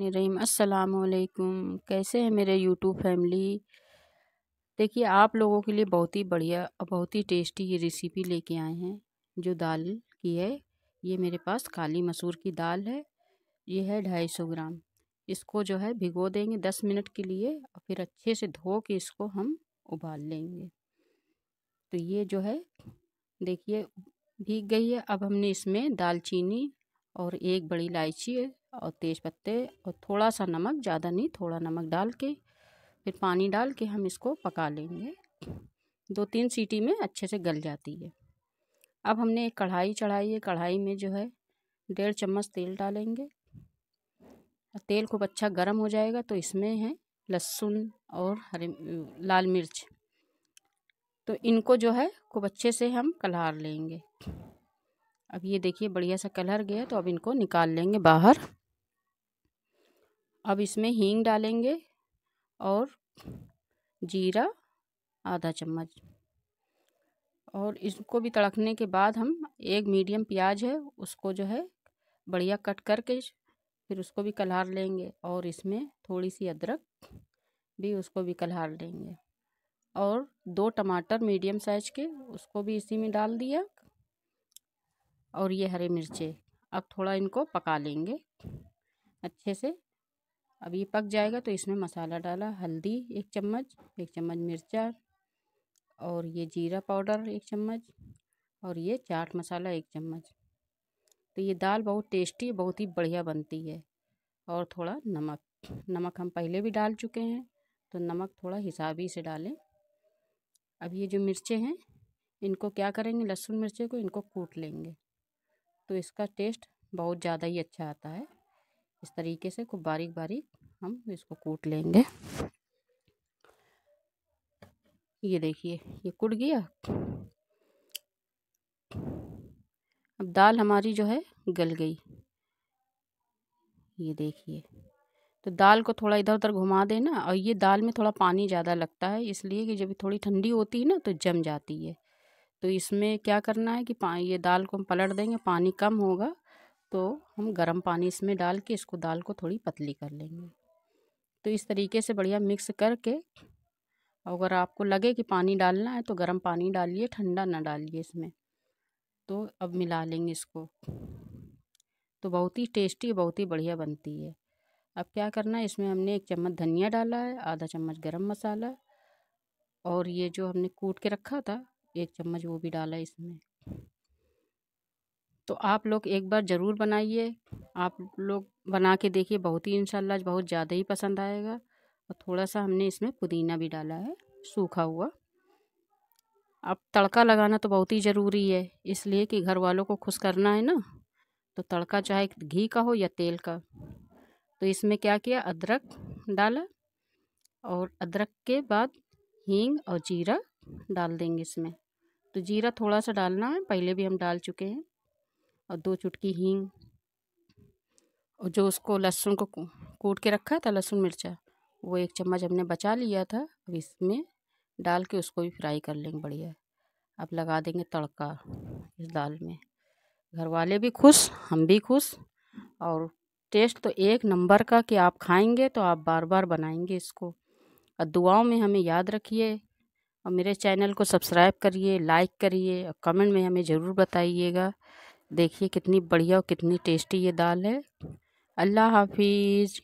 रहीम अस्सलाम कैसे हैं मेरे यूट्यूब फैमिली देखिए आप लोगों के लिए बहुत ही बढ़िया और बहुत ही टेस्टी ये रेसिपी लेके आए हैं जो दाल की है ये मेरे पास काली मसूर की दाल है ये है ढाई सौ ग्राम इसको जो है भिगो देंगे दस मिनट के लिए और फिर अच्छे से धो के इसको हम उबाल लेंगे तो ये जो है देखिए भीग गई है अब हमने इसमें दालचीनी और एक बड़ी इलायची और तेज़ पत्ते और थोड़ा सा नमक ज़्यादा नहीं थोड़ा नमक डाल के फिर पानी डाल के हम इसको पका लेंगे दो तीन सीटी में अच्छे से गल जाती है अब हमने एक कढ़ाई चढ़ाई है कढ़ाई में जो है डेढ़ चम्मच तेल डालेंगे तेल खूब अच्छा गर्म हो जाएगा तो इसमें है लहसुन और हरे लाल मिर्च तो इनको जो है खूब अच्छे से हम कलार लेंगे अब ये देखिए बढ़िया सा कलर गया तो अब इनको निकाल लेंगे बाहर अब इसमें हींग डालेंगे और जीरा आधा चम्मच और इसको भी तड़कने के बाद हम एक मीडियम प्याज है उसको जो है बढ़िया कट करके फिर उसको भी कलार लेंगे और इसमें थोड़ी सी अदरक भी उसको भी कलार लेंगे और दो टमाटर मीडियम साइज के उसको भी इसी में डाल दिया और ये हरे मिर्चे अब थोड़ा इनको पका लेंगे अच्छे से अब ये पक जाएगा तो इसमें मसाला डाला हल्दी एक चम्मच एक चम्मच मिर्चा और ये जीरा पाउडर एक चम्मच और ये चाट मसाला एक चम्मच तो ये दाल बहुत टेस्टी बहुत ही बढ़िया बनती है और थोड़ा नमक नमक हम पहले भी डाल चुके हैं तो नमक थोड़ा हिसाबी से डालें अब ये जो मिर्चें हैं इनको क्या करेंगे लहसुन मिर्चे को इनको कूट लेंगे तो इसका टेस्ट बहुत ज़्यादा ही अच्छा आता है इस तरीके से खूब बारीक बारीक हम इसको कूट लेंगे ये देखिए ये कूट गया अब दाल हमारी जो है गल गई ये देखिए तो दाल को थोड़ा इधर उधर घुमा देना और ये दाल में थोड़ा पानी ज़्यादा लगता है इसलिए कि जब थोड़ी ठंडी होती है ना तो जम जाती है तो इसमें क्या करना है कि ये दाल को हम पलट देंगे पानी कम होगा तो हम गर्म पानी इसमें डाल के इसको दाल को थोड़ी पतली कर लेंगे तो इस तरीके से बढ़िया मिक्स करके अगर आपको लगे कि पानी डालना है तो गर्म पानी डालिए ठंडा ना डालिए इसमें तो अब मिला लेंगे इसको तो बहुत ही टेस्टी बहुत ही बढ़िया बनती है अब क्या करना है इसमें हमने एक चम्मच धनिया डाला है आधा चम्मच गरम मसाला और ये जो हमने कूट के रखा था एक चम्मच वो भी डाला इसमें तो आप लोग एक बार ज़रूर बनाइए आप लोग बना के देखिए बहुत ही इंशाल्लाह बहुत ज़्यादा ही पसंद आएगा और थोड़ा सा हमने इसमें पुदीना भी डाला है सूखा हुआ अब तड़का लगाना तो बहुत ही ज़रूरी है इसलिए कि घर वालों को खुश करना है ना तो तड़का चाहे घी का हो या तेल का तो इसमें क्या किया अदरक डाला और अदरक के बाद हींग और जीरा डाल देंगे इसमें तो जीरा थोड़ा सा डालना है पहले भी हम डाल चुके हैं और दो चुटकी हींग और जो उसको लहसुन को कूट के रखा था लहसुन मिर्चा वो एक चम्मच हमने बचा लिया था अब इसमें डाल के उसको भी फ्राई कर लेंगे बढ़िया अब लगा देंगे तड़का इस दाल में घर वाले भी खुश हम भी खुश और टेस्ट तो एक नंबर का कि आप खाएंगे तो आप बार बार बनाएंगे इसको और दुआओं में हमें याद रखिए और मेरे चैनल को सब्सक्राइब करिए लाइक करिए और कमेंट में हमें ज़रूर बताइएगा देखिए कितनी बढ़िया और कितनी टेस्टी ये दाल है अल्लाह हाफिज़